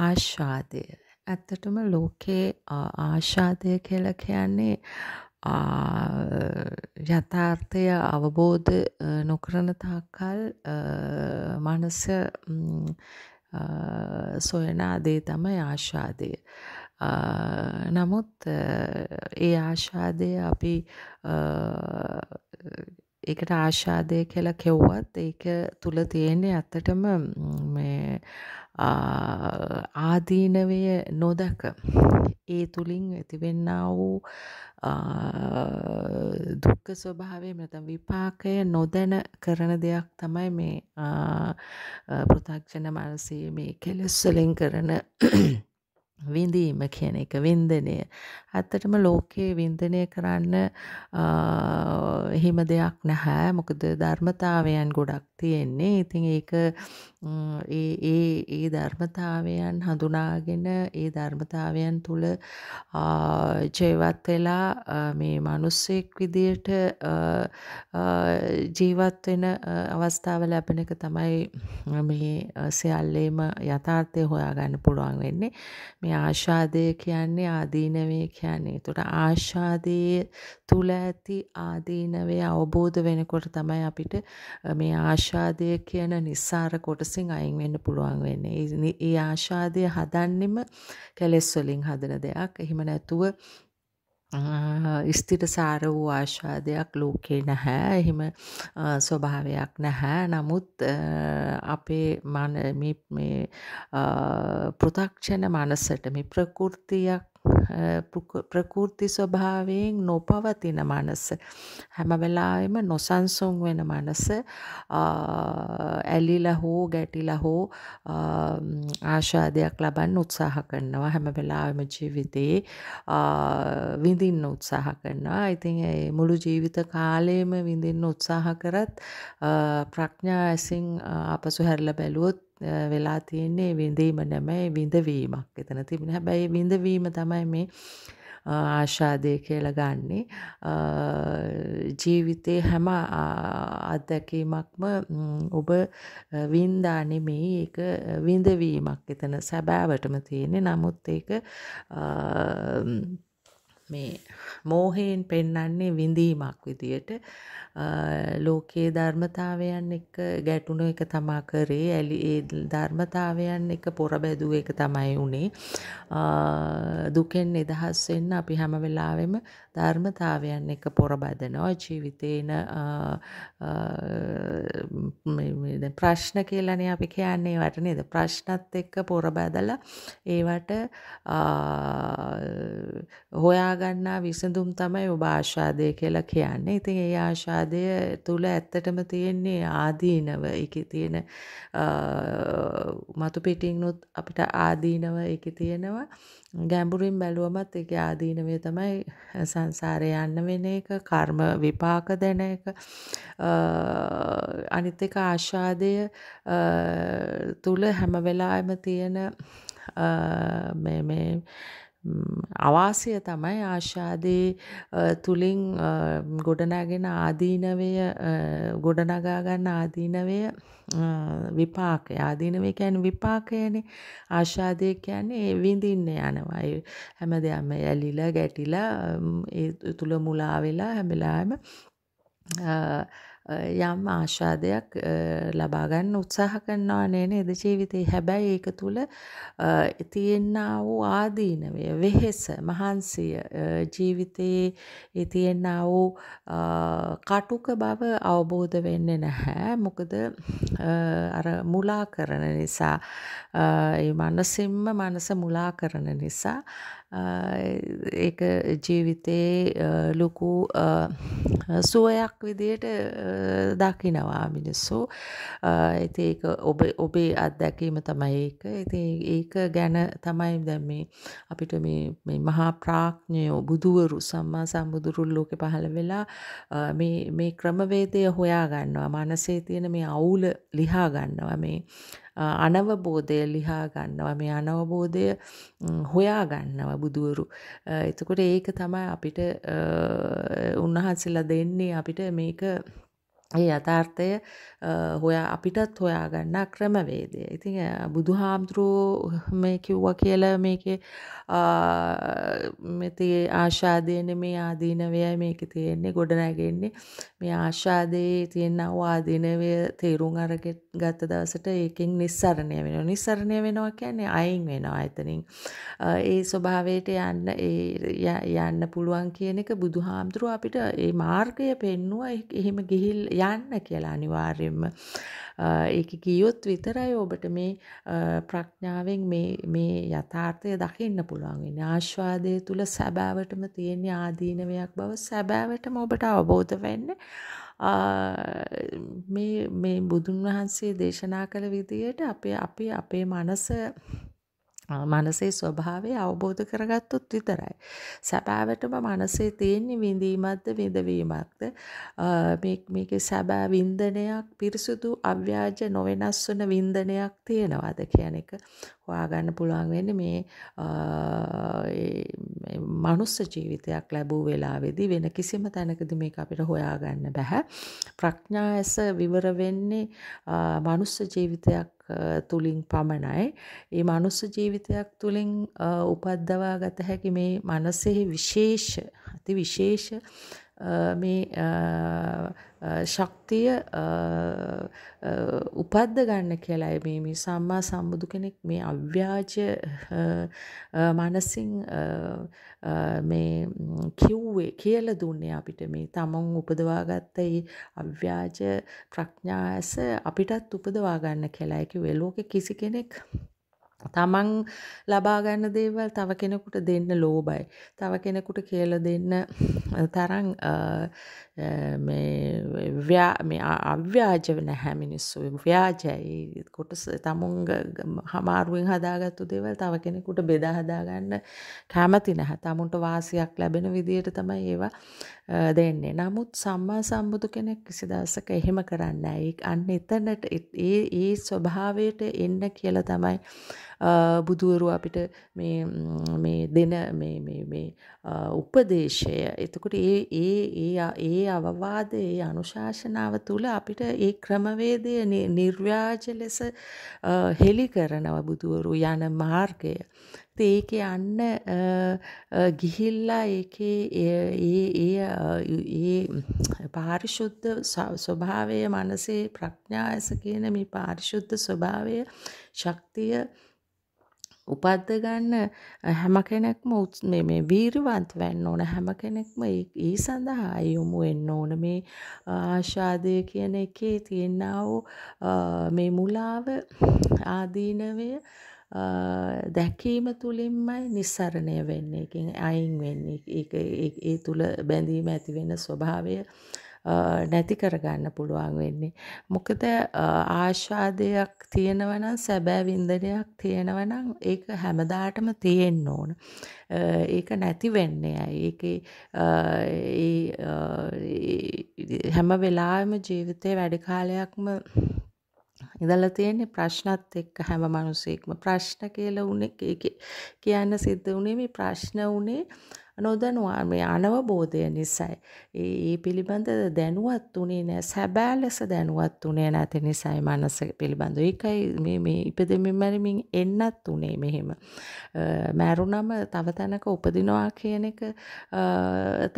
ආශාදය ඇත්තටම ලෝකයේ ආශාදය කියල කියන්නේ යථාර්ථය අවබෝධ නොකරන තාකල් මනස සොයන අදේ තමයි ආශාදය. නමුත් ඒ ආශාදය අපි ඒකට ආශාදය කියලා කෙව්වත් ඒක තුළ තියෙන්නේ ඇත්තටම ආදීනවය නොදක ඒ තුළින් ඇතිවෙන්න වූ දුක්ක ස්වභාවය මෙතම් විපාකය නොදැන කරන දෙයක් තමයි මේ පෘථක්ෂණ මනසේ මේ කෙලෙස්වලින් කරන විඳීම කියන එක වින්දනය ඇත්තටම ලෝකයේ වින්දනය කරන්න එහෙම දෙයක් නැහැ මොකද ධර්මතාවයන් ගොඩක් තියෙන්නේ ඉතින් ඒක ඒ ඒ ධර්මතාවයන් හඳුනාගෙන ඒ ධර්මතාවයන් තුළ ජීවත් වෙලා මේ මනුස්සෙක් විදියට ජීවත් වෙන අවස්ථාව ලැබෙන එක තමයි මේ සියල්ලේම යථාර්ථය හොයාගන්න පුළුවන් වෙන්නේ මේ ආශාදය කියන්නේ ආදීනවේ කියන්නේ එතකොට ආශාදයේ තුල ඇති ආදීනවේ අවබෝධ වෙනකොට තමයි අපිට මේ ආශ ආශාදය කියන නිසාර කොටසින් අයින් වෙන්න පුළුවන් වෙන්නේ. ඒ ආශාදය හදන්නෙම කැලෙස් වලින් හදන දෙයක්. එහෙම නැතුව ස්ථිර සාර වූ ආශාදයක් ලෝකේ නැහැ එහෙම ස්වභාවයක් නැහැ නමුත් අපේ මේ පෘථක්ෂණ මනසට මේ ප්‍රකෘතියක් ප්‍රකෘති ස්වභාවයෙන් නොපවතින මනස හැම වෙලාවෙම නොසන්සුන් වෙන මනස ඇලිලා හෝ ගැටිලා හෝ ආශාදයක් ලබන්න උත්සාහ කරනවා හැම වෙලාවෙම ජීවිතේ විඳින්න උත්සාහ කරනවා. ඉතින් ඒ මුළු ජීවිත කාලයම විඳින්න උත්සාහ කරත් ප්‍රඥා ඇසින් අපසු හැරලා බැලුවොත් වෙලා තියෙන්නේ විඳීම නැමැයි විඳවීමක් එතන තිබෙන හැබැයි විඳවීම තමයි මේ ආශාදය කියලා ගන්නේ ජීවිතේ හැම අත්දැකීමක්ම ඔබ වින්දා නෙමෙයි ඒක විඳවීමක් එතන සැබෑවටම තියෙන්නේ නමුත් ඒක මේ මෝහයෙන් පෙන්නන්නේ විඳීමක් විදියට ලෝකයේ ධර්මතාවයන් එක ගැටුණු එක තමා කරේ ඇලි ඒ ධර්මතාවයන් එක පොරබැදුව එක තමයි උනේ දුකෙන් නිදහස් වෙන්න අපි හැම වෙලාවෙම ධර්මතාවයන් එක පොරබදනවා ජීවිතේන ප්‍රශ්න කියලානේ අපි කියන්නේ ඒවට නේද ප්‍රශ්නත් එක්ක පොරබදලා ඒවට හොයා ගන්නා විසඳුම් තමයි ඔබ ආශාදය කියලා කියන්නේ. ඉතින් ඒ ආශාදය තුල ඇත්තටම තියෙන්නේ ආදීනව. ඒකේ තියෙන මතු පිටින්නුත් අපිට ආදීනව ඒකේ තියෙනවා. ගැඹුරින් බැලුවමත් ඒකේ ආදීනවය තමයි සංසාරේ යන්න වෙන එක, කර්ම විපාක දෙන එක. අනිත් එක ආශාදය තුල හැම වෙලාවෙම තියෙන මේ මේ අවාසය තමයි ආශාදයේ තුළින් ගොඩනැගෙන ආදීනවය ගොඩනගාගන්න ආදීනවය විපාක ආදීනවය ැන් විපාකයන ආශාදය කියන්නේ විඳින්න යනවා හැම දෙයක්ම ඇලිල ගැටිලා තුළ මුලාවෙලා හැමලාම යම් ආශාදයක් ලබාගන්න උත්සාහ කරනවා නේන එද ජීවිතේ හැබැයි ඒක තුළ තියෙන්න වූ ආදීනවය වෙහෙස මහන්සිය ජීවිතයේ ඉතියෙන්න වූ කටුක බව අවබෝධ වෙන්න නැහැ මොකද අර මුලා කරන නිසා මනසින්ම මනස මුලා කරන නිසා ඒක ජීවිතයේ ලොකු සුවයක් විදියට දකිනවා මිනිස්සු ඇති ඒක ඔබ ඔබේ අත්දැකීම තමයි ඒක ඇති ඒක ගැන තමයි දැ මේ අපිට මේ මහා ප්‍රාඥ්ඥයෝ බුදුවරු සම්මා සම්බුදුරුල් ලෝක පහළ වෙලා මේ ක්‍රමවේදය හොයා ගන්නවා මනසේ තියෙන මේ අවුල ලිහා ගන්නවා මේ අනවබෝධය ලිහා ගන්නවා මේ අනවබෝධය හොයා ගන්නව බුදුවරු එතකොට ඒක තමයි අපිට උන්වහන්සලා දෙන්නේ අපිට මේක ඒ අතාර්ථය හොයා අපිටත් හොයාගන්න ක්‍රමවේදය. ඉතින් බුදු හාමුදුරුවෝ මේ කිව්ව කියල මේක මෙතිේ ආශාදයන මේ ආදීනවය මේක තියෙන්නේ ගොඩනැගෙන්නේ මේ ආශාදයේ තියෙන ආදීනවය තේරුම් අරග ගත්ත දවසට ඒකින් නිස්සරණය වෙන නිස්සරණය වෙනවා කියන්නේ අයින් වෙනවා එතනින්. ඒ ස්වභාවයට යන්න යන්න පුළුවන් කියන එක බුදු හාමුදුරුව අපිට ඒ මාර්ගය පෙන්නුව එහෙම ගිහිල් යන්න කියලා අනිවාර්යෙන්ම ඒක ගියොත් විතරයි ඔබට මේ ප්‍රඥාවෙන් මේ යථාර්ථය දකින්න පුළුවන් වෙන ආශ්වාදය තුළ සැබෑවටම තියෙන ආදීනවයක් බව සැබෑවටම ඔබට අවබෝධ වෙන්න මේ බුදුන් වහන්සේ දේශනා කළ විදියට අපේ අපි අපේ මනස මනසේ ස්වභාවය අවබෝධ කරගත්තොත් විතරයි. සැබෑවටම මනසේ තියෙන්නේ විඳීමක්ද විඳවීමක්ද මේකේ සැබෑ වින්දනයක් පිරිසුදු අව්‍යාජ නොවෙනස් වන වින්දනයක් තියෙනවාද කියන එක හොයාගන්න පුළුවන් වෙන්න මේ මනුස්ස ජීවිතයක් ලැබූ වෙලාවෙදි වෙන කිසිම තැනකද මේ අපිට හොයාගන්න බැහැ. ප්‍රඥා ඇස විවර වෙන්නේ මනුස්ස ජීවිතයක් තුළින් පමණයි. ඒ මනුස්ස ජීවිතයක් තුළින් උපද්දවා ගත හැකි මේ මනසෙහි විශේෂ අති විශේෂ මේ ශක්තිය උපද්ද ගන්න කියලායි මේ මේ සම්මා සම්බුදු කෙනෙක් මේ අව්‍යාජ මනසින් මේ කිව්වේ කියල දුන්නේ අපිට මේ තමන් උපදවාගත්ත ඒ අව්‍යාජ ප්‍රඥාස අපිටත් උපදවාගන්න කෙලායකි වෙලෝක කිසි කෙනෙක් තමන් ලබාගන්න දේවල් තව කෙනෙකුට දෙන්න ලෝබයි. තව කෙනෙකුට කියල දෙන්න තරන් අව්‍යාජ වන හැමිනිස්සු ව්‍යාජයි කොට තමුන් හමාරුවෙන් හදාගත්තු දේවල් තව කෙනෙකුට බෙදා හදාගන්න කැමති නැහ තමුන්ට වාසියක් ලැබෙන විදියට තමයි ඒවා දෙන්නේ. නමුත් සම්මා සම්බුදු කෙනෙක් කිසිදවසක එහෙම කරන්නේ නැහැ. අන්න එතනට ඒ ඒ ස්වභාවයට එන්න කියලා තමයි බුදුවරු අපිට මේ මේ දෙන මේ මේ මේ උපදේශය. එතකොට ඒ ඒ ඒ ඒ අවවාදය, ඒ අනුශාසනාව තුල අපිට ඒ ක්‍රමවේදය නිර්ව්‍යාජ ලෙස හෙලි කරනවා බුදුවරු යන මාර්ගය. ඒක යන්න ගිහිල්ලා ඒකේ ඒ පාරිශුද්ධ ස්වභාවය මනසේ ප්‍රඥායස කියන මේ පාරිශුද්ධ ස්වභාවය ශක්තිය උපද්ද ගන්න හැම කෙනෙක්ම මේ වීරවන්ත වෙන්න ඕන හැම කෙනෙක්ම ඒ සඳහා යොමු වෙන්න ඕන මේ ආශාදය කියන එකේ තියෙනා වූ මේ මුලාව ආදීනවය දැකීම තුළින්මයි නිස්සරණය වෙන්නේ එකෙන් අයින් වෙන්නේ ඒ තුළ බැඳීම ඇති වෙන ස්වභාවය නැති කරගන්න පුළුවන් වෙන්නේ. මොකද ආශාදයක් තියෙනවනම් සැබෑ වින්දනයක් තියෙනවනම් ඒක හැමදාටම තියෙන්න ඕන. ඒක නැති වෙන්නේ ඇයි. ඒක හැම වෙලාවෙම ජීවිතේ වැඩ කාලයක්ම ඉඳලා තියෙන්නේ ප්‍රශ්නත් එක්ක හැම මිනිසෙක්ම ප්‍රශ්න කියලා උනේ කියන්න සිද්ධ උනේ මේ ප්‍රශ්න උනේ නොදනවා මේ අනවබෝධය නිසයි. ඒ පිළිබඳ දැනුවත් වනේ නෑ සැබෑ ලෙස දැනුවත් වනේ නැති නිසයි මනස පිළිබඳ. ඒකයි මේ ඉපදමින්මැරමින් එන්නත් වනේ මෙහෙම. මැරුණම තව තැනක උපදිනවා කියන එක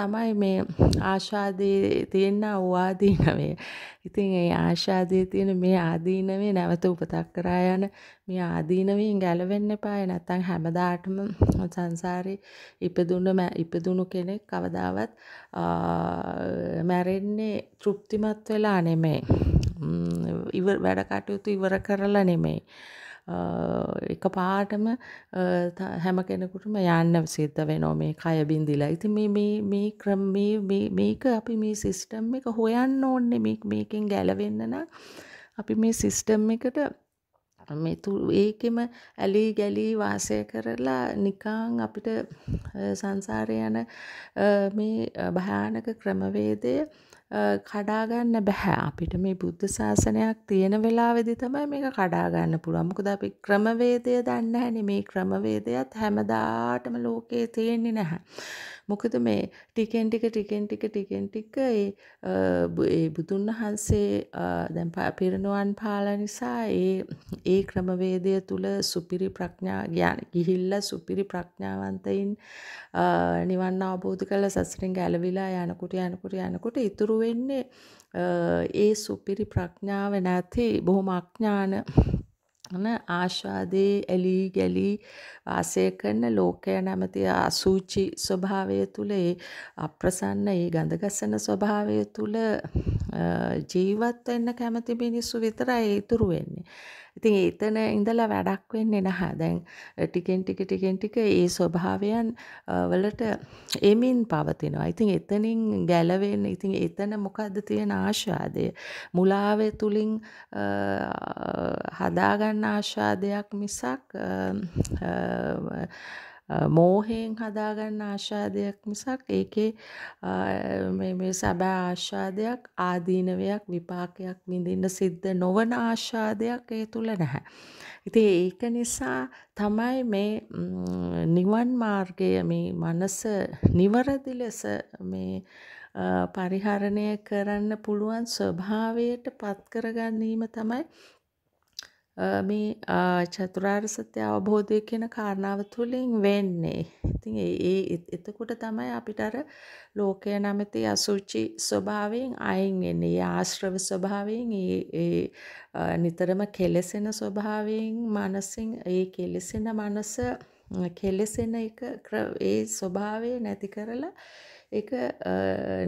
තමයි මේ ආශාදී තියෙන ආදීනවේ. ඉතින් ඒ ආශාදී තියෙන මේ ආදීනවේ නැවත උපතක් කරා යන මේ ආදීනවෙන් ගැලවෙන්න එපා. නැත්නම් හැමදාටම සංසාරේ ඉපදුන ඉපදුණු කෙනෙක් කවදාවත් මැරෙන්නේ තෘප්තිමත් වෙලා නෙමේ ඉව වැඩ කටයුතු ඉවර කරලා නෙමෙයි එක පාටම හැම කෙනෙකුටම යන්න සිද්ධ වෙනෝ මේ කය බින්දිලා ඉති මේ ක්‍රම මේක අපි මේ සිිස්ටම් එක හොයන්න ඕන්නේ මේකෙන් ගැලවෙන්න නම් අපි මේ සිිස්ටම් එකට මෙතු ඒකෙම ඇලී ගැලී වාසය කරලා නිකං අපිට සංසාරය යන මේ භයානක ක්‍රමවේදය කඩාගන්න බැහැ අපිට මේ බුද්ධ ශාසනයක් තියෙන වෙලාවෙදි තමයි මේක කඩාගන්න පුළුවන්. මොකද අපි ක්‍රමවේදය දන්නේ නැහැ මේ ක්‍රමවේදයත් හැමදාටම ලෝකේ තියෙන්නේ නැහැ. මොකද මේ ටිකෙන් ටික ටිකෙන් ටික ටිකෙන් ටික ඒ බුදුන් වහන්සේ දැන් පිරිනුවන් පාල නිසා ඒ ඒ ක්‍රමවේදය තුළ සුපිරි ප්‍රඥා ඥාන ගිහිල්ල සුපිරි ප්‍රඥාවන්තයින් නිවන් අවබෝධ කළ සසරින් ගැලවිලා යනකුට යනකුට යනකුට ඉතුරු වෙන්නේ ඒ සුපිරි ප්‍රඥාව නැති බොහොම අඥාන යන ආශාදේ ඇලී ගැලී වාසය කරන ලෝකය නැමැති අසූචි ස්වභාවය තුළ ඒ අප්‍රසන්න ඒ ගඳ ගැසෙන ස්වභාවය තුළ ජීවත් වෙන්න කැමති මිනිස්සු විතරයි ඉතුරු වෙන්නේ. ඉතින් එතන ඉඳලා වැඩක් වෙන්නේ නැහැ. දැන් ටිකෙන් ටික ටිකෙන් ටික ඒ ස්වභාවයන් වලට එමින් පවතිනවා. ඉතින් එතනින් ගැලවෙන්න ඉතින් එතන මොකද්ද තියෙන ආශාදය? මුලාවේ තුලින් හදාගන්න ආශාදයක් මිසක් මෝහයෙන් හදාගන්න ආශාදයක් මිසක් ඒකේ මේ සැබෑ ආශාදයක් ආදීනවයක් විපාකයක් විඳින්න සිද්ධ නොවන ආශාදයක් ඒ තුළ නැහැ. ඉතින් ඒක නිසා තමයි මේ නිවන් මාර්ගය මේ මනස නිවරදි ලෙස මේ පරිහරණය කරන්න පුළුවන් ස්වභාවයට පත් කරගැනීම තමයි මේ චතුරාර් සත්‍ය අවබෝධය කියන කාරණාව තුළින් වෙන්නේ. ඉතින් ඒ එතකොට තමයි අපිට අර ලෝකය නැමැති අසුචි ස්වභාවයෙන් අයින් වෙන්නේ. ඒ ආශ්‍රව ස්වභාවයෙන් ඒ නිතරම කෙලසෙන ස්වභාවයෙන් මනසින් ඒ කෙලසෙන මනස කෙලසෙන එක ඒ ස්වභාවය නැති කරලා එක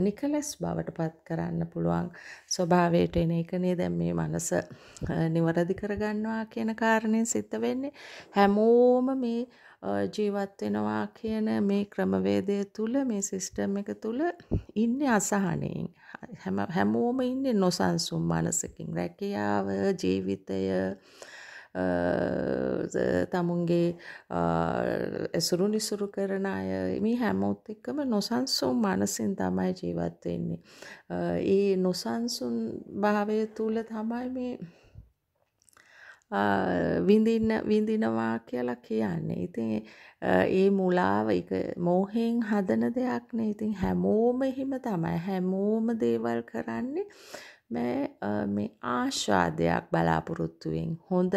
නිකලස් බවට පත් කරන්න පුළුවන් ස්වභාවයට එන එකනේ දැම් මේ මනස නිවරදි කරගන්නවා කියන කාරණය සිත වෙන්නේ හැමෝම මේ ජීවත් වෙනවා කියන මේ ක්‍රමවේදය තුළ මේ සිිස්ටම් එක තුළ ඉන්න අසාහනයෙන් හැමෝම ඉන්න නොසන්සුම් මනසකින් රැකියාව ජීවිතය තමුන්ගේ ඇසුරු නිසුරු කරන අය මේ හැමෝත් එක්කම නොසන්සුම් මනසින් තමයි ජීවත් වෙන්නේ. ඒ නොසන්සුන් භාවය තුල තමයි මේ විඳින්න විඳිනවා කියලා කියන්නේ. ඉතින් ඒ මුලාව එක මෝහයෙන් හදන දෙයක් නේ. ඉතින් හැමෝම එහෙම තමයි. හැමෝම දේවල් කරන්නේ මෑ මේ ආශාදයක් බලාපොරොත්තුවෙන් හොඳ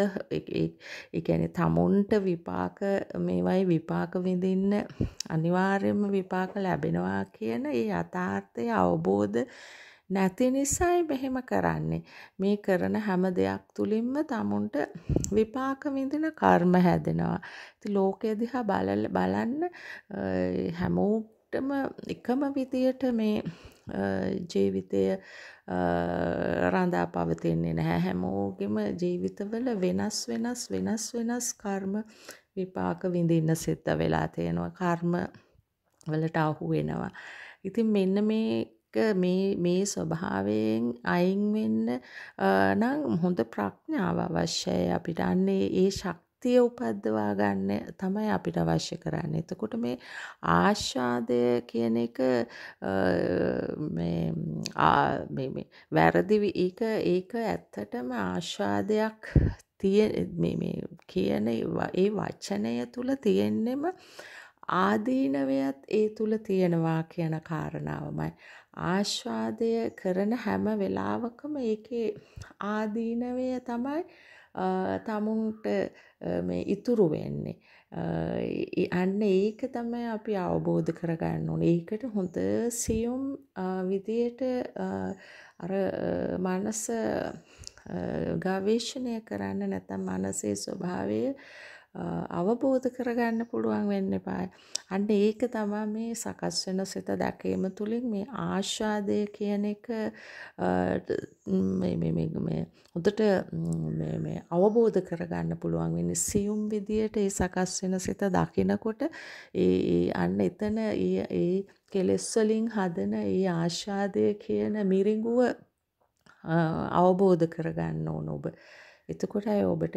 එකන තමුන්ට විපාක මේවයි විපාක විඳන්න අනිවාර්යම විපාක ලැබෙනවා කියන ඒ අථාර්ථය අවබෝධ නැති නිසයි මෙහෙම කරන්නේ මේ කරන හැම දෙයක් තුළින්ම තමුන්ට විපාක විඳින කර්ම හැදෙනවා ඉතින් ලෝකය දිහා බල බලන්න හැමෝටම එකම විදියට මේ ජීවිතය රඳා පවතින්නේ නැහැ හැමෝගෙම ජීවිතවල වෙනස් වෙනස් වෙනස් වෙනස් කර්ම විපාක විඳින්න සිද්ධ වෙලා තියෙනවා කර්ම වලට අහු වෙනවා. ඉතින් මෙන්න මේක මේ මේ ස්වභාවයෙන් අයින් වෙන්න නම් හොඳ ප්‍රඥාව අවශ්‍යයි අපිට. අන්නේ ඒ ශක් ශක්තිය උපද්දවා ගන්න තමයි අපිට අවශ්‍ය කරන්න. එතකොට මේ ආශ්වාදය කියන එක වැරදි ඒක ඒක ඇත්තටම ආශ්වාදයක් කියන ඒ වචනය තුළ තියෙන්නෙම ආදීනවයත් ඒ තුළ තියෙනවා කියන කාරණාවමයි. ආශ්වාදය කරන හැම වෙලාවකම ඒකේ ආදීනවය තමයි තමුන්ට ඉතුරු වෙන්නේ. අන්න ඒක තමයි අපි අවබෝධ කරගන්න ඕන. ඒකට හොඳ සියුම් විදියට අර මනස ගවේෂණය කරන්න නැත්නම් මනසේ ස්වභාවය අවබෝධ කරගන්න පුළුවන් වෙන්න එපාය. අන්න ඒක තමයි මේ සකස් වෙන සිත දැකීම තුලින් මේ ආශාදය කියන එක මේ මේ මේ හොඳට මේ මේ අවබෝධ කරගන්න පුළුවන් වෙන්නේ සියුම් විදියට ඒ සකස් වෙන සිත දකිනකොට ඒ අන්න එතන ඒ ඒ කෙලෙස් වලින් හදන ඒ ආශාදය කියන මිරිඟුව අවබෝධ කරගන්න ඕන ඔබ. එතකොටයි ඔබට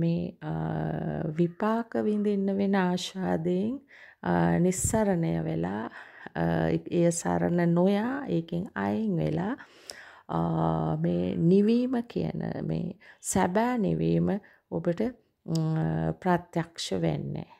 මේ විපාක විඳින්න වෙන ආශාදයෙන් නිස්සරණය වෙලා එය සරණ නොයා ඒකෙන් අයින් වෙලා මේ නිවීම කියන මේ සැබෑ නිවීම ඔබට ප්‍රත්‍යක්ෂ වෙන්නේ.